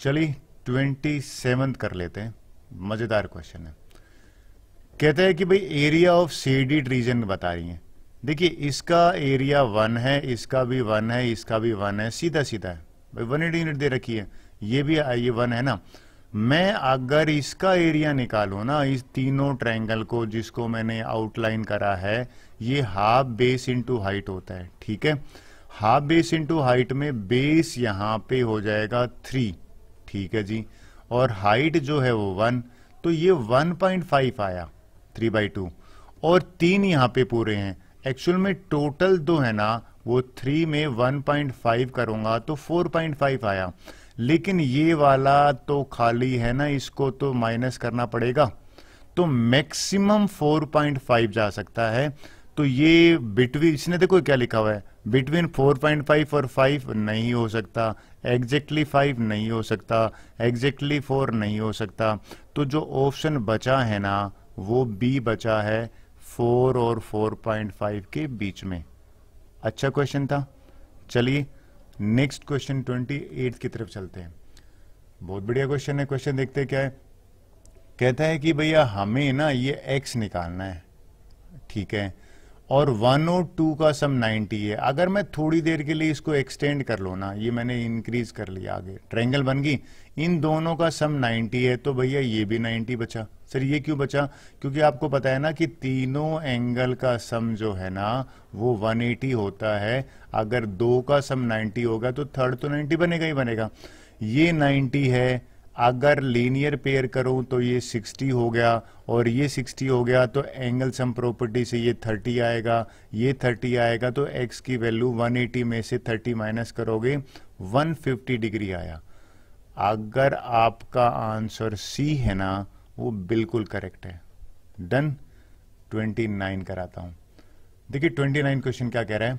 चलिए ट्वेंटी सेवन कर लेते हैं मजेदार क्वेश्चन है कहते हैं कि भाई एरिया ऑफ सेडिड रीजन बता रही है देखिए इसका एरिया वन है इसका भी वन है इसका भी वन है सीधा सीधा है भाई वन यूनिट दे रखी है ये भी ये वन है ना मैं अगर इसका एरिया निकालू ना इस तीनों ट्रायंगल को जिसको मैंने आउटलाइन करा है ये हाफ बेस इंटू हाइट होता है ठीक है हाफ बेस इंटू हाइट में बेस यहाँ पे हो जाएगा थ्री ठीक है जी और हाइट जो है वो वन तो ये वन पॉइंट फाइव आया थ्री बाई टू और तीन यहाँ पे पूरे हैं एक्चुअल में टोटल दो तो है ना वो थ्री में वन पॉइंट फाइव करूंगा तो फोर पॉइंट फाइव आया लेकिन ये वाला तो खाली है ना इसको तो माइनस करना पड़ेगा तो मैक्सिमम फोर पॉइंट फाइव जा सकता है तो ये बिटवीन इसने देखो क्या लिखा हुआ है बिटवीन फोर पॉइंट फाइव और फाइव नहीं हो सकता एग्जैक्टली फाइव नहीं हो सकता एग्जैक्टली फोर नहीं हो सकता तो जो ऑप्शन बचा है ना वो बी बचा है फोर और फोर पॉइंट फाइव के बीच में अच्छा क्वेश्चन था चलिए नेक्स्ट क्वेश्चन ट्वेंटी एट की तरफ चलते हैं बहुत बढ़िया क्वेश्चन है क्वेश्चन देखते क्या है कहता है कि भैया हमें ना ये एक्स निकालना है ठीक है और वन और टू का सम नाइन्टी है अगर मैं थोड़ी देर के लिए इसको एक्सटेंड कर लो ना ये मैंने इंक्रीज कर लिया आगे ट्रेंगल बन गई इन दोनों का सम नाइन्टी है तो भैया ये भी नाइन्टी बचा सर ये क्यों बचा क्योंकि आपको पता है ना कि तीनों एंगल का सम जो है ना वो 180 होता है अगर दो का सम 90 होगा तो थर्ड तो 90 बनेगा ही बनेगा ये 90 है अगर लीनियर पेयर करूं तो ये 60 हो गया और ये 60 हो गया तो एंगल सम प्रॉपर्टी से ये 30 आएगा ये 30 आएगा तो x की वैल्यू 180 में से 30 माइनस करोगे 150 डिग्री आया अगर आपका आंसर सी है ना वो बिल्कुल करेक्ट है डन 29 कराता हूं देखिए 29 क्वेश्चन क्या कह रहा है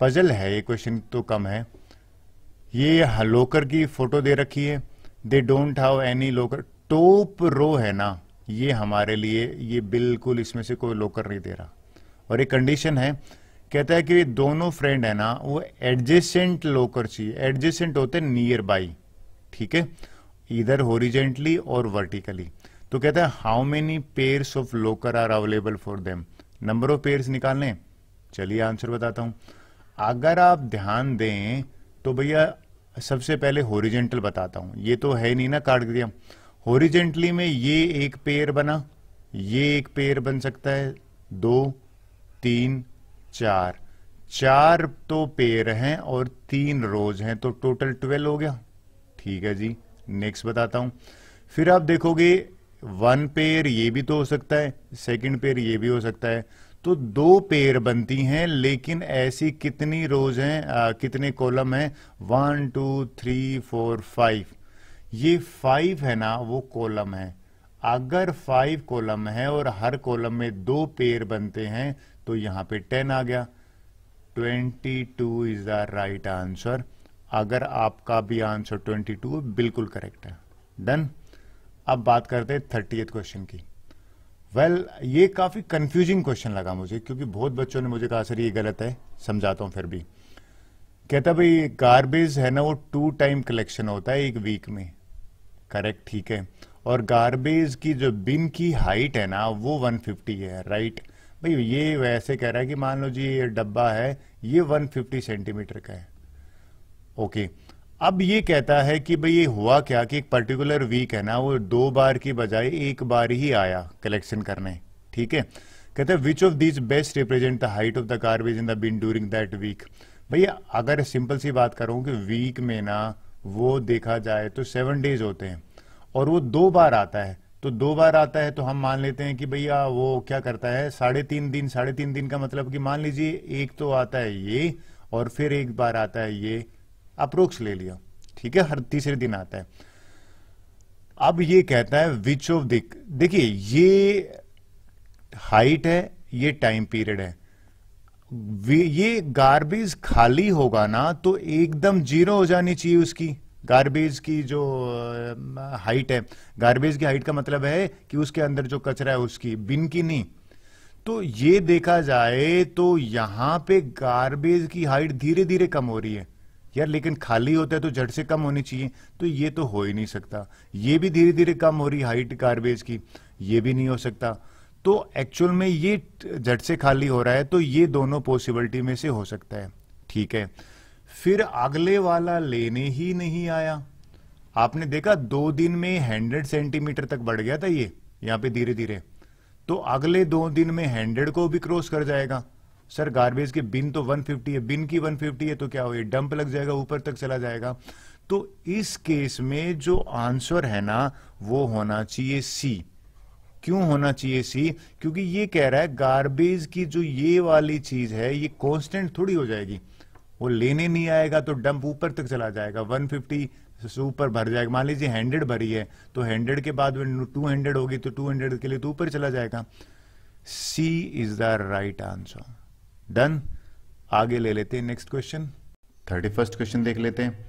पजल है ये क्वेश्चन तो कम है ये लोकर की फोटो दे रखी है they don't have any locker top row है ना ये हमारे लिए ये बिल्कुल इसमें से कोई लोकर नहीं दे रहा और एक कंडीशन है कहता है कि दोनों फ्रेंड है ना वो एडजेसेंट लोकर चाहिए एडजेसेंट होते नियर बाई ठीक है इधर होरिजेंटली और वर्टिकली तो कहते हैं how many pairs of locker are available for them number of pairs निकालने चलिए आंसर बताता हूं अगर आप ध्यान दें तो भैया सबसे पहले होरिजेंटल बताता हूं ये तो है नहीं ना दिया होरिजेंटली में ये एक पेयर बना ये एक पेयर बन सकता है दो तीन चार चार तो पेयर हैं और तीन रोज हैं तो टोटल ट्वेल्व हो गया ठीक है जी नेक्स्ट बताता हूं फिर आप देखोगे वन पेयर ये भी तो हो सकता है सेकंड पेयर ये भी हो सकता है तो दो पेयर बनती हैं लेकिन ऐसी कितनी रोज हैं आ, कितने कॉलम हैं one two three four five ये फाइव है ना वो कॉलम है अगर फाइव कॉलम है और हर कॉलम में दो पेयर बनते हैं तो यहां पे टेन आ गया twenty two is the right answer अगर आपका भी आंसर ट्वेंटी टू बिल्कुल करेक्ट है डन अब बात करते हैं थर्टी क्वेश्चन की वेल well, ये काफ़ी कंफ्यूजिंग क्वेश्चन लगा मुझे क्योंकि बहुत बच्चों ने मुझे कहा सर ये गलत है समझाता हूं फिर भी कहता भाई गार्बेज है ना वो टू टाइम कलेक्शन होता है एक वीक में करेक्ट ठीक है और गार्बेज की जो बिन की हाइट है ना वो 150 है राइट भाई ये वैसे कह रहा है कि मान लो जी ये डब्बा है ये 150 सेंटीमीटर का है ओके okay. अब ये कहता है कि भाई ये हुआ क्या कि एक पर्टिकुलर वीक है ना वो दो बार की बजाय एक बार ही आया कलेक्शन करने ठीक है कहते हैं which of these best represent the height of the garbage in the bin during that week भैया अगर सिंपल सी बात करूं कि वीक में ना वो देखा जाए तो सेवन डेज होते हैं और वो दो बार आता है तो दो बार आता है तो हम मान लेते हैं कि भैया वो क्या करता है साढ़े तीन दिन साढ़े तीन दिन का मतलब कि मान लीजिए एक तो आता है ये और फिर एक बार आता है ये अप्रोक्स ले लिया ठीक है हर तीसरे दिन आता है अब ये कहता है विच ऑफ दिक देखिए ये हाइट है ये टाइम पीरियड है ये गार्बेज खाली होगा ना तो एकदम जीरो हो जानी चाहिए उसकी गार्बेज की जो हाइट है गार्बेज की हाइट का मतलब है कि उसके अंदर जो कचरा है उसकी बिन की नहीं तो ये देखा जाए तो यहां पे गार्बेज की हाइट धीरे धीरे कम हो रही है यार लेकिन खाली होता है तो झट से कम होनी चाहिए तो ये तो हो ही नहीं सकता ये भी धीरे धीरे कम हो रही हाइट कार्बेज की ये भी नहीं हो सकता तो एक्चुअल में ये झट से खाली हो रहा है तो ये दोनों पॉसिबिलिटी में से हो सकता है ठीक है फिर अगले वाला लेने ही नहीं आया आपने देखा दो दिन में हंड्रेड सेंटीमीटर तक बढ़ गया था ये यहां पे धीरे धीरे तो अगले दो दिन में हंड्रेड को भी क्रॉस कर जाएगा सर गार्बेज के बिन तो 150 है बिन की 150 है तो क्या हो ये डंप लग जाएगा ऊपर तक चला जाएगा तो इस केस में जो आंसर है ना वो होना चाहिए सी क्यों होना चाहिए सी क्योंकि ये कह रहा है गार्बेज की जो ये वाली चीज है ये कांस्टेंट थोड़ी हो जाएगी वो लेने नहीं आएगा तो डंप ऊपर तक चला जाएगा 150 ऊपर भर जाएगा मान लीजिए हैंड्रेड भरी है तो हैंड्रेड के बाद टू हंड्रेड होगी तो टू हंड्रेड के लिए तो ऊपर चला जाएगा C is the right answer done आगे ले लेते हैं next question thirty first question देख लेते हैं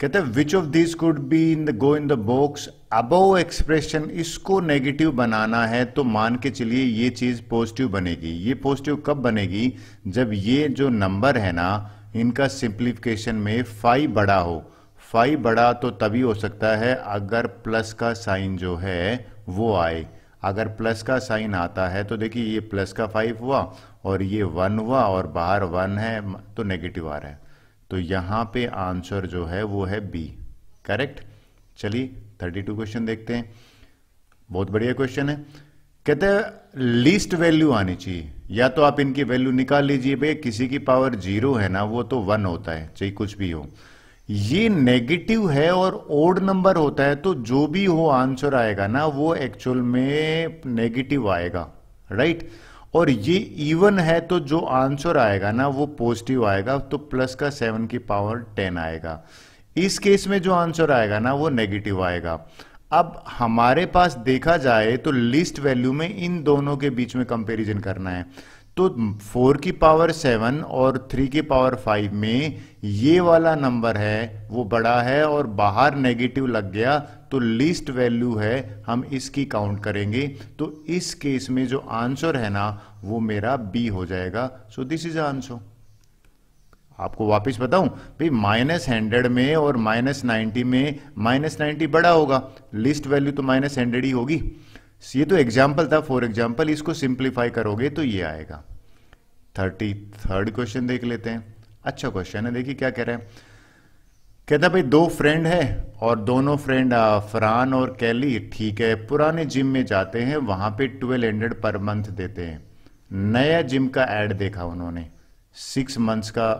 कहते हैं which of this could be in the go in the box above expression इसको नेगेटिव बनाना है तो मान के चलिए ये चीज पॉजिटिव बनेगी ये पॉजिटिव कब बनेगी जब ये जो नंबर है ना इनका सिंप्लीफिकेशन में फाइव बड़ा हो फाइव बड़ा तो तभी हो सकता है अगर प्लस का साइन जो है वो आए अगर प्लस का साइन आता है तो देखिए ये प्लस का फाइव हुआ और ये वन हुआ और बाहर वन है तो नेगेटिव आ रहा है तो यहां पे आंसर जो है वो है बी करेक्ट चलिए थर्टी टू क्वेश्चन देखते हैं बहुत बढ़िया क्वेश्चन है कहते हैं लीस्ट वैल्यू आनी चाहिए या तो आप इनकी वैल्यू निकाल लीजिए भाई किसी की पावर जीरो है ना वो तो वन होता है चाहे कुछ भी हो ये नेगेटिव है और ओड नंबर होता है तो जो भी हो आंसर आएगा ना वो एक्चुअल में नेगेटिव आएगा राइट right? और ये इवन है तो जो आंसर आएगा ना वो पॉजिटिव आएगा तो प्लस का सेवन की पावर टेन आएगा इस केस में जो आंसर आएगा ना वो नेगेटिव आएगा अब हमारे पास देखा जाए तो लिस्ट वैल्यू में इन दोनों के बीच में कंपेरिजन करना है तो फोर की पावर सेवन और थ्री की पावर फाइव में ये वाला नंबर है वो बड़ा है और बाहर नेगेटिव लग गया तो लीस्ट वैल्यू है हम इसकी काउंट करेंगे तो इस केस में जो आंसर है ना वो मेरा बी हो जाएगा सो दिस इज आंसर आपको वापस बताऊं भाई माइनस हंड्रेड में और माइनस नाइन्टी में माइनस नाइन्टी बड़ा होगा लिस्ट वैल्यू तो माइनस हंड्रेड ही होगी ये तो एग्जाम्पल था फॉर एग्जाम्पल इसको सिंप्लीफाई करोगे तो ये आएगा थर्टी थर्ड क्वेश्चन देख लेते हैं अच्छा क्वेश्चन है देखिए क्या कह रहे हैं कहता है भाई दो फ्रेंड है और दोनों फ्रेंड फरान और कैली ठीक है पुराने जिम में जाते हैं वहां पे ट्वेल्व हंड्रेड पर मंथ देते हैं नया जिम का एड देखा उन्होंने सिक्स मंथ्स का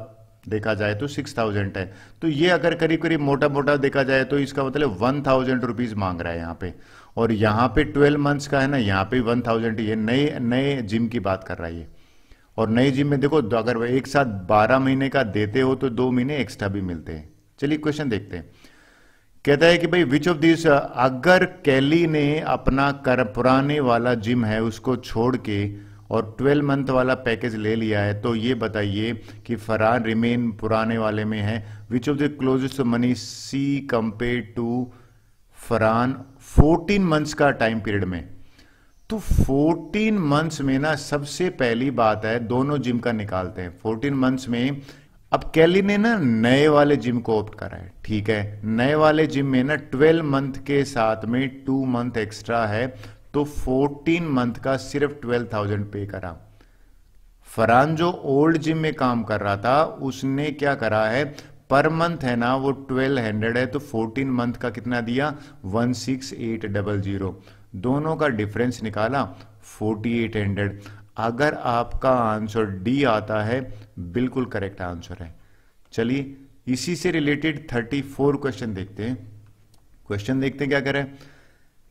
देखा जाए तो सिक्स थाउजेंड है तो ये अगर करीब करीब मोटा मोटा देखा जाए तो इसका मतलब वन थाउजेंड रुपीज मांग रहा है यहाँ पे और यहाँ पे ट्वेल्व मंथ्स का है ना यहाँ पे वन थाउजेंड ये नए नए जिम की बात कर रहा है ये और नई जिम में देखो अगर वह एक साथ बारह महीने का देते हो तो दो महीने एक्स्ट्रा भी मिलते हैं चलिए क्वेश्चन देखते हैं कहता है कि भाई विच ऑफ दिस अगर कैली ने अपना कर पुराने वाला जिम है उसको छोड़ के और 12 मंथ वाला पैकेज ले लिया है तो ये बताइए कि फरार रिमेन पुराने वाले में है which of the closest money C compare to Faran 14 months का टाइम पीरियड में तो 14 मंथ्स में ना सबसे पहली बात है दोनों जिम का निकालते हैं 14 मंथ्स में अब कैली ने ना नए वाले जिम को ऑप्ट करा है ठीक है नए वाले जिम में ना 12 मंथ के साथ में टू मंथ एक्स्ट्रा है तो 14 मंथ का सिर्फ 12,000 पे करा फरान जो ओल्ड जिम में काम कर रहा था उसने क्या करा है पर मंथ है ना वो 1200 है तो 14 मंथ का कितना दिया one six eight double zero दोनों का डिफरेंस निकाला 4800 अगर आपका आंसर डी आता है बिल्कुल करेक्ट आंसर है चलिए इसी से रिलेटेड 34 क्वेश्चन देखते हैं क्वेश्चन देखते हैं क्या करें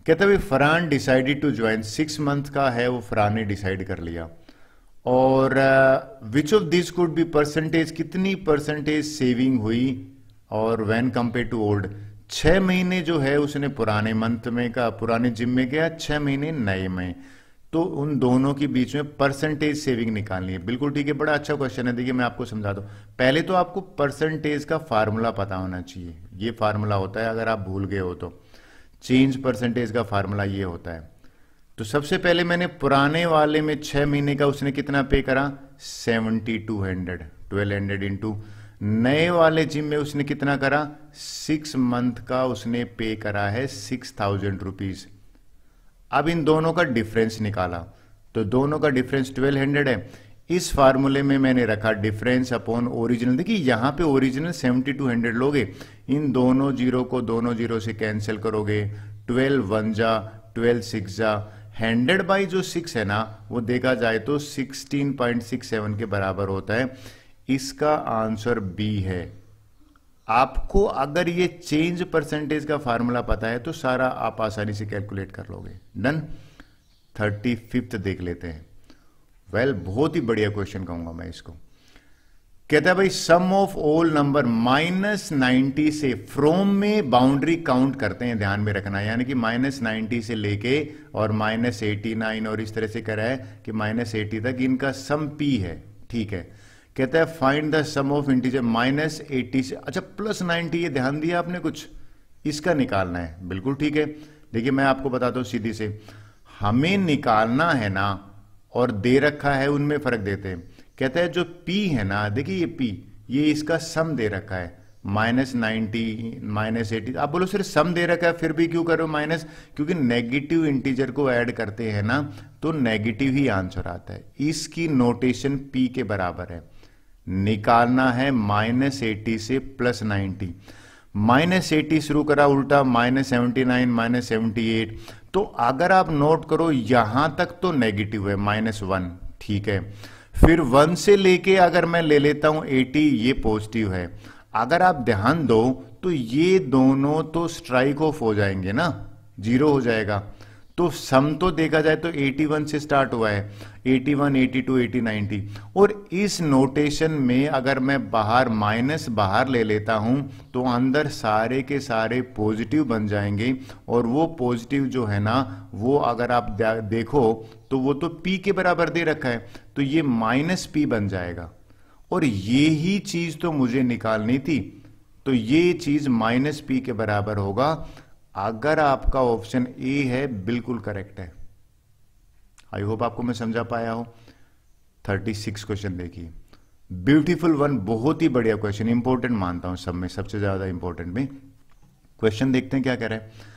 कहते भाई Faran decided to join six month का है वो फरान ने डिसाइड कर लिया और which of this could be percentage कितनी परसेंटेज सेविंग हुई और व्हेन कंपेयर टू ओल्ड छह महीने जो है उसने पुराने मंथ में का पुराने जिम में गया छह महीने नए में तो उन दोनों के बीच में परसेंटेज सेविंग निकालनी है बिल्कुल ठीक है बड़ा अच्छा क्वेश्चन है देखिए मैं आपको समझा दू पहले तो आपको परसेंटेज का फार्मूला पता होना चाहिए ये फार्मूला होता है अगर आप भूल गए हो तो चेंज परसेंटेज का फार्मूला ये होता है तो सबसे पहले मैंने पुराने वाले में छह महीने का उसने कितना पे करा seventy two hundred twelve hundred into नए वाले जिम में उसने कितना करा सिक्स मंथ का उसने पे करा है सिक्स थाउजेंड रुपीज अब इन दोनों का डिफरेंस निकाला तो दोनों का डिफरेंस ट्वेल्व हंड्रेड है इस फार्मूले में मैंने रखा डिफरेंस अपॉन ओरिजिनल देखिए यहां पे ओरिजिनल सेवेंटी टू हंड्रेड लोगे इन दोनों जीरो को दोनों जीरो से कैंसिल करोगे ट्वेल्व वन जा ट्वेल्व सिक्स जा हंड्रेड बाई जो सिक्स है ना वो देखा जाए तो सिक्सटीन पॉइंट सिक्स सेवन के बराबर होता है इसका आंसर बी है आपको अगर ये चेंज परसेंटेज का फार्मूला पता है तो सारा आप आसानी से कैलकुलेट कर लोगे डन थर्टी फिफ्थ देख लेते हैं वेल well, बहुत ही बढ़िया क्वेश्चन कहूंगा मैं इसको कहता है भाई sum of all number minus ninety से फ्रोम में बाउंड्री काउंट करते हैं ध्यान में रखना यानी कि माइनस नाइन्टी से लेके और माइनस एटी नाइन और इस तरह से करा रहा है कि माइनस एटी तक इनका सम पी है ठीक है कहता है find the sum of integer minus eighty से अच्छा प्लस नाइनटी ये ध्यान दिया आपने कुछ इसका निकालना है बिल्कुल ठीक है देखिए मैं आपको बताता हूं सीधी से हमें निकालना है ना और दे रखा है उनमें फर्क देते हैं कहता है जो p है ना देखिए ये p ये इसका सम दे रखा है माइनस नाइनटी माइनस एटी आप बोलो सिर्फ सम दे रखा है फिर भी क्यों करो माइनस क्योंकि नेगेटिव इंटीजर को ऐड करते हैं ना तो नेगेटिव ही आंसर आता है इसकी नोटेशन p के बराबर है निकालना है माइनस एटी से प्लस नाइन्टी माइनस एटी शुरू करा उल्टा minus seventy nine minus seventy eight तो अगर आप नोट करो यहां तक तो नेगेटिव है माइनस वन ठीक है फिर वन से लेके अगर मैं ले लेता हूं एटी ये पॉजिटिव है अगर आप ध्यान दो तो ये दोनों तो स्ट्राइक ऑफ हो जाएंगे ना जीरो हो जाएगा तो सम तो देखा जाए तो 81 से स्टार्ट हुआ है 81, 82, 80, 90 और इस नोटेशन में अगर मैं बाहर माइनस बाहर ले लेता हूं तो अंदर सारे के सारे पॉजिटिव बन जाएंगे और वो पॉजिटिव जो है ना वो अगर आप देखो तो वो तो p के बराबर दे रखा है तो ये माइनस पी बन जाएगा और ये ही चीज तो मुझे निकालनी थी तो ये चीज माइनस पी के बराबर होगा अगर आपका ऑप्शन ई है बिल्कुल करेक्ट है आई होप आपको मैं समझा पाया हूं थर्टी सिक्स क्वेश्चन देखिए ब्यूटीफुल वन बहुत ही बढ़िया क्वेश्चन इंपॉर्टेंट मानता हूं सब में सबसे ज्यादा इंपॉर्टेंट में क्वेश्चन देखते हैं क्या कह रहे हैं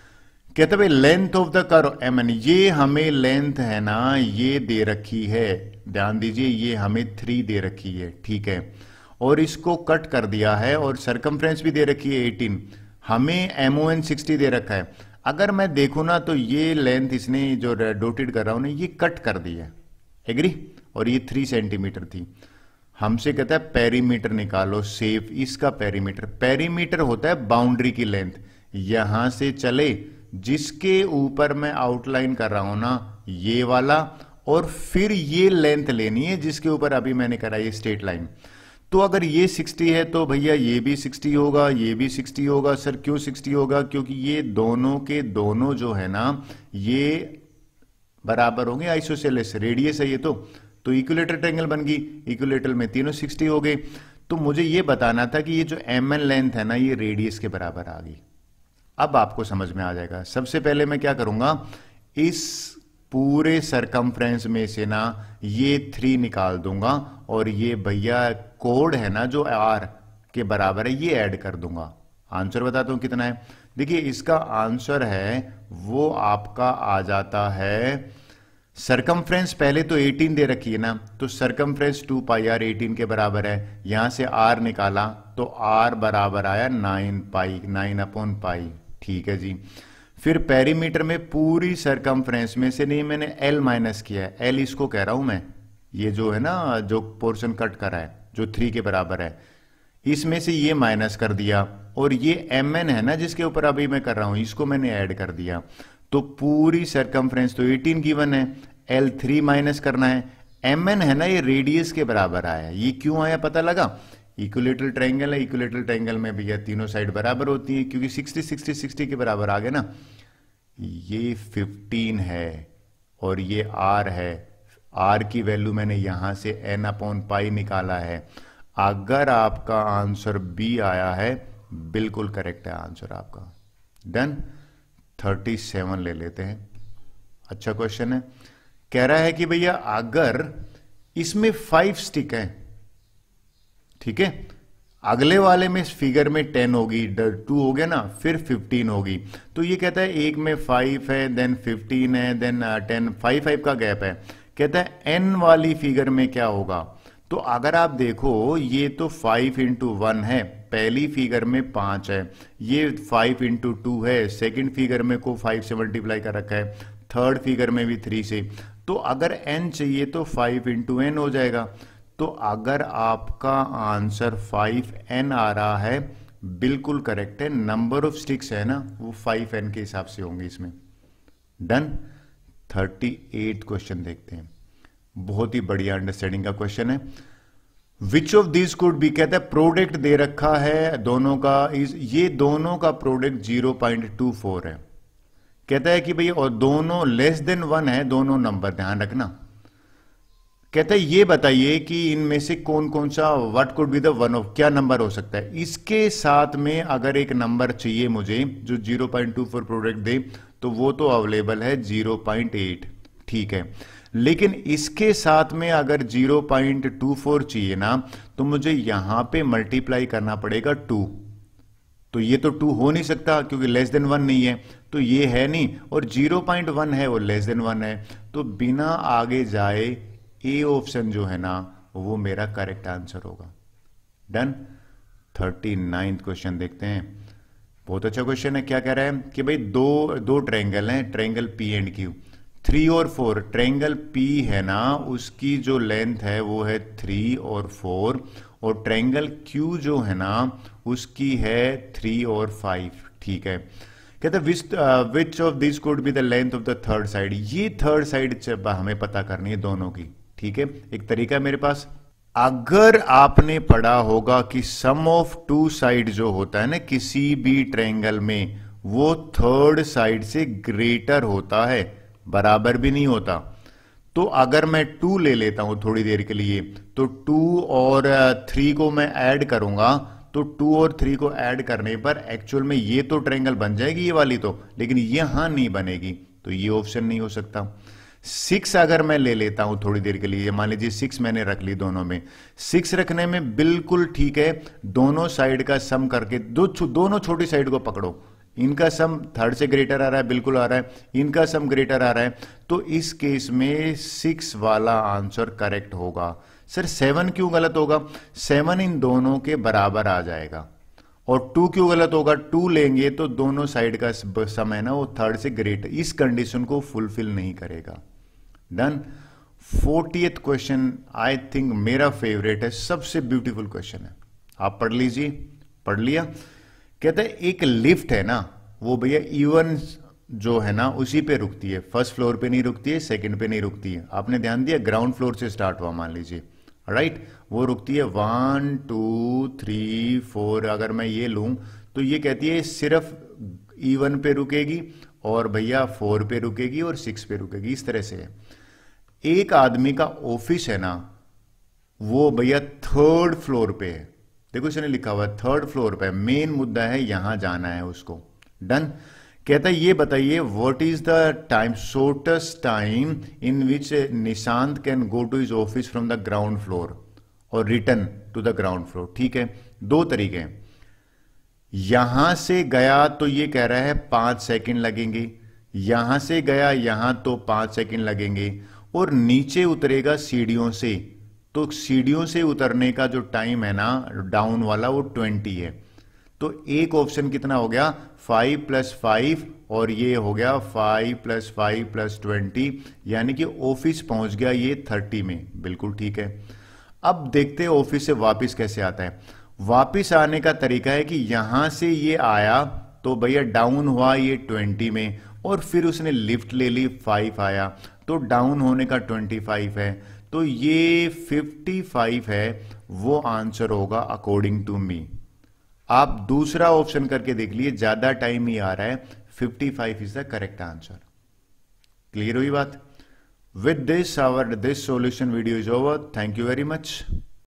कहते भाई लेंथ ऑफ द कर एम एन ये हमें लेंथ है ना ये दे रखी है ध्यान दीजिए ये हमें थ्री दे रखी है ठीक है और इसको कट कर दिया है और सरकम भी दे रखी है एटीन हमें एम ओ एन सिक्सटी दे रखा है अगर मैं देखू ना तो ये लेंथ इसने जो डोटेड कर रहा हूं ना ये कट कर दी है एग्री और ये थ्री सेंटीमीटर थी हमसे कहता है पेरीमीटर निकालो सेफ इसका पेरीमीटर पेरीमीटर होता है बाउंड्री की लेंथ यहां से चले जिसके ऊपर मैं आउटलाइन कर रहा हूं ना ये वाला और फिर ये लेंथ लेनी है जिसके ऊपर अभी मैंने करा ये स्ट्रेट लाइन तो अगर ये 60 है तो भैया ये भी 60 होगा ये भी 60 होगा सर क्यों 60 होगा क्योंकि ये दोनों के दोनों जो है ना ये बराबर होंगे आइसोसेलेस रेडियस है ये तो तो इक्वलेटर ट्रैंगल बन गई इक्वलेटर में तीनों 60 हो गए तो मुझे ये बताना था कि ये जो एम एन लेंथ है ना ये रेडियस के बराबर आ गई अब आपको समझ में आ जाएगा सबसे पहले मैं क्या करूंगा इस पूरे सरकमफ्रेंस में से ना ये थ्री निकाल दूंगा और ये भैया कोड है ना जो आर के बराबर है ये ऐड कर दूंगा आंसर बताता हूं कितना है देखिए इसका आंसर है वो आपका आ जाता है सरकमफ्रेंस पहले तो 18 दे रखी है ना तो सरकमफ्रेंस 2 पाई आर 18 के बराबर है यहां से आर निकाला तो आर बराबर आया 9 पाई 9 अपॉन पाई ठीक है जी फिर पेरीमीटर में पूरी सरकमफ्रेंस में से नहीं मैंने एल माइनस किया है एल इसको कह रहा हूं मैं ये जो है ना जो पोर्शन कट कर रहा है जो थ्री के बराबर है इसमें से ये माइनस कर दिया और ये एम एन है ना जिसके ऊपर अभी मैं कर रहा हूं इसको मैंने ऐड कर दिया तो पूरी सरकमफ्रेंस तो 18 गिवन है एल थ्री माइनस करना है एम एन है ना ये रेडियस के बराबर आया ये क्यों आया पता लगा इक्वलेटरल ट्रायंगल है इक्वलेटरल ट्रायंगल में भैया तीनों साइड बराबर होती हैं क्योंकि 60 60 60 के बराबर आ गए ना ये 15 है और ये आर है आर की वैल्यू मैंने यहां से एन अपॉन पाई निकाला है अगर आपका आंसर बी आया है बिल्कुल करेक्ट है आंसर आपका डन 37 ले लेते हैं अच्छा क्वेश्चन है कह रहा है कि भैया अगर इसमें फाइव स्टिक हैं ठीक है अगले वाले में इस फिगर में टेन होगी टू हो गया ना फिर फिफ्टीन होगी तो ये कहता है एक में फाइव है देन फिफ्टीन है देन टेन फाइव फाइव का गैप है कहता है एन वाली फिगर में क्या होगा तो अगर आप देखो ये तो फाइव इंटू वन है पहली फिगर में पांच है ये फाइव इंटू टू है सेकंड फिगर में को फाइव से मल्टीप्लाई कर रखा है थर्ड फिगर में भी थ्री से तो अगर एन चाहिए तो फाइव इंटू एन हो जाएगा तो अगर आपका आंसर फाइव एन आ रहा है बिल्कुल करेक्ट है नंबर ऑफ स्टिक्स है ना वो फाइव एन के हिसाब से होंगे इसमें डन थर्टी एट क्वेश्चन देखते हैं बहुत ही बढ़िया अंडरस्टैंडिंग का क्वेश्चन है विच ऑफ दिस कुड भी कहता है प्रोडक्ट दे रखा है दोनों का इस ये दोनों का product zero point two four है कहता है कि भाई और दोनों लेस देन वन है दोनों नंबर ध्यान रखना कहता है ये बताइए कि इनमें से कौन कौन सा what could be the one of क्या नंबर हो सकता है इसके साथ में अगर एक नंबर चाहिए मुझे जो 0.24 प्रोडक्ट दे तो वो तो अवेलेबल है 0.8 ठीक है लेकिन इसके साथ में अगर 0.24 चाहिए ना तो मुझे यहां पे मल्टीप्लाई करना पड़ेगा टू तो ये तो टू हो नहीं सकता क्योंकि लेस देन वन नहीं है तो ये है नहीं और 0.1 है वो लेस देन वन है तो बिना आगे जाए ए e ऑप्शन जो है ना वो मेरा करेक्ट आंसर होगा डन थर्टी नाइन्थ क्वेश्चन देखते हैं बहुत अच्छा क्वेश्चन है क्या कह रहे हैं कि भाई दो दो ट्रैंगल हैं triangle P and Q three और फोर ट्रेंगल पी है ना उसकी जो लेंथ है वो है थ्री और फोर और ट्रेंगल क्यू जो है ना उसकी है थ्री और फाइव ठीक है कहते which which of this could be the length of the third side ये थर्ड साइड हमें पता करनी है दोनों की ठीक है एक तरीका है मेरे पास अगर आपने पढ़ा होगा कि सम ऑफ टू साइड जो होता है ना किसी भी ट्रेंगल में वो थर्ड साइड से ग्रेटर होता है बराबर भी नहीं होता तो अगर मैं टू ले लेता हूं थोड़ी देर के लिए तो टू और थ्री को मैं ऐड करूंगा तो टू और थ्री को ऐड करने पर एक्चुअल में ये तो ट्रेंगल बन जाएगी ये वाली तो लेकिन यहां नहीं बनेगी तो ये ऑप्शन नहीं हो सकता सिक्स अगर मैं ले लेता हूं थोड़ी देर के लिए मान लीजिए सिक्स मैंने रख ली दोनों में सिक्स रखने में बिल्कुल ठीक है दोनों साइड का सम करके दो दोनों छोटी साइड को पकड़ो इनका सम थर्ड से ग्रेटर आ रहा है बिल्कुल आ रहा है इनका सम ग्रेटर आ रहा है तो इस केस में सिक्स वाला आंसर करेक्ट होगा सर सेवन क्यों गलत होगा सेवन इन दोनों के बराबर आ जाएगा और टू क्यों गलत होगा टू लेंगे तो दोनों साइड का समय ना वो थर्ड से ग्रेट इस कंडीशन को फुलफिल नहीं करेगा done fortieth question I think मेरा फेवरेट है सबसे ब्यूटीफुल क्वेश्चन है आप पढ़ लीजिए पढ़ लिया कहते हैं एक लिफ्ट है ना वो भैया इवन जो है ना उसी पे रुकती है फर्स्ट फ्लोर पे नहीं रुकती है सेकंड पे नहीं रुकती है आपने ध्यान दिया ग्राउंड फ्लोर से स्टार्ट हुआ मान लीजिए राइट वो रुकती है वन टू थ्री फोर अगर मैं ये लू तो ये कहती है सिर्फ ईवन पे रुकेगी और भैया फोर पे रुकेगी और सिक्स पे रुकेगी इस तरह से है एक आदमी का ऑफिस है ना वो भैया थर्ड फ्लोर पे है देखो इसने लिखा हुआ है थर्ड फ्लोर पे मेन मुद्दा है यहां जाना है उसको डन कहता है ये बताइए what is the time shortest time in which Nishant can go to his office from the ground floor और return to the ground floor ठीक है दो तरीके हैं यहां से गया तो ये कह रहा है पांच सेकंड लगेंगे यहां से गया यहां तो पांच सेकंड लगेंगे और नीचे उतरेगा सीढ़ियों से तो सीढ़ियों से उतरने का जो टाइम है ना डाउन वाला वो ट्वेंटी है तो एक ऑप्शन कितना हो गया फाइव प्लस फाइव और ये हो गया five plus five plus twenty यानी कि ऑफिस पहुंच गया ये थर्टी में बिल्कुल ठीक है अब देखते हैं ऑफिस से वापस कैसे आता है वापस आने का तरीका है कि यहां से ये आया तो भैया डाउन हुआ ये ट्वेंटी में और फिर उसने लिफ्ट ले ली फाइव आया तो डाउन होने का 25 है तो ये 55 है वो आंसर होगा अकॉर्डिंग टू मी आप दूसरा ऑप्शन करके देख लिए ज्यादा टाइम ही आ रहा है 55 is the correct answer clear हुई बात with this our this solution video is over thank you very much